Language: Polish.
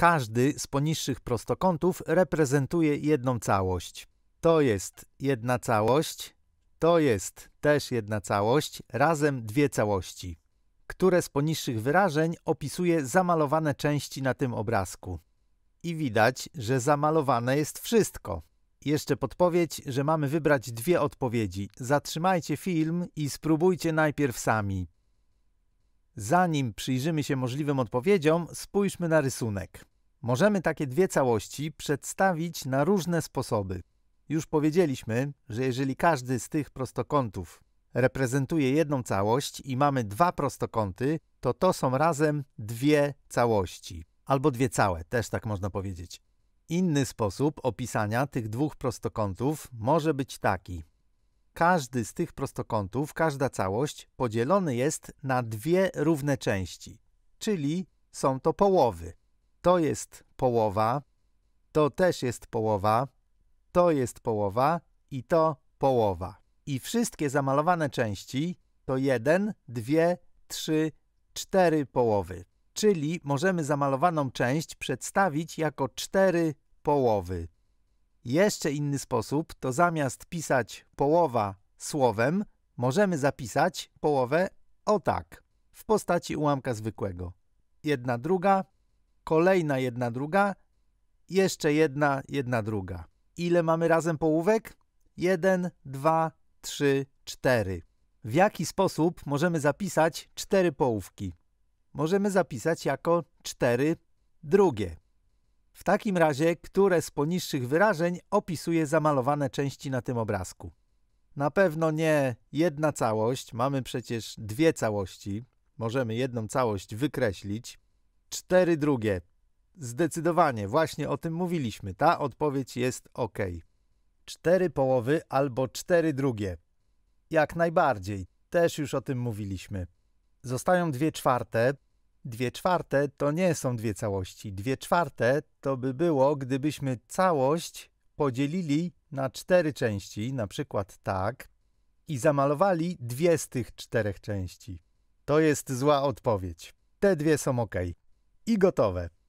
Każdy z poniższych prostokątów reprezentuje jedną całość. To jest jedna całość, to jest też jedna całość, razem dwie całości. Które z poniższych wyrażeń opisuje zamalowane części na tym obrazku? I widać, że zamalowane jest wszystko. Jeszcze podpowiedź, że mamy wybrać dwie odpowiedzi. Zatrzymajcie film i spróbujcie najpierw sami. Zanim przyjrzymy się możliwym odpowiedziom, spójrzmy na rysunek. Możemy takie dwie całości przedstawić na różne sposoby. Już powiedzieliśmy, że jeżeli każdy z tych prostokątów reprezentuje jedną całość i mamy dwa prostokąty, to to są razem dwie całości. Albo dwie całe, też tak można powiedzieć. Inny sposób opisania tych dwóch prostokątów może być taki. Każdy z tych prostokątów, każda całość podzielony jest na dwie równe części, czyli są to połowy to jest połowa, to też jest połowa, to jest połowa i to połowa. I wszystkie zamalowane części to 1, 2, 3, 4 połowy. Czyli możemy zamalowaną część przedstawić jako 4 połowy. Jeszcze inny sposób to zamiast pisać połowa słowem, możemy zapisać połowę o tak, w postaci ułamka zwykłego. Jedna druga kolejna jedna druga, jeszcze jedna, jedna druga. Ile mamy razem połówek? 1, 2, 3, 4. W jaki sposób możemy zapisać cztery połówki? Możemy zapisać jako 4 drugie. W takim razie, które z poniższych wyrażeń opisuje zamalowane części na tym obrazku? Na pewno nie jedna całość, mamy przecież dwie całości. Możemy jedną całość wykreślić, Cztery drugie. Zdecydowanie, właśnie o tym mówiliśmy. Ta odpowiedź jest ok. Cztery połowy albo cztery drugie. Jak najbardziej, też już o tym mówiliśmy. Zostają dwie czwarte. Dwie czwarte to nie są dwie całości. Dwie czwarte to by było, gdybyśmy całość podzielili na cztery części, na przykład tak, i zamalowali dwie z tych czterech części. To jest zła odpowiedź. Te dwie są ok i gotowe.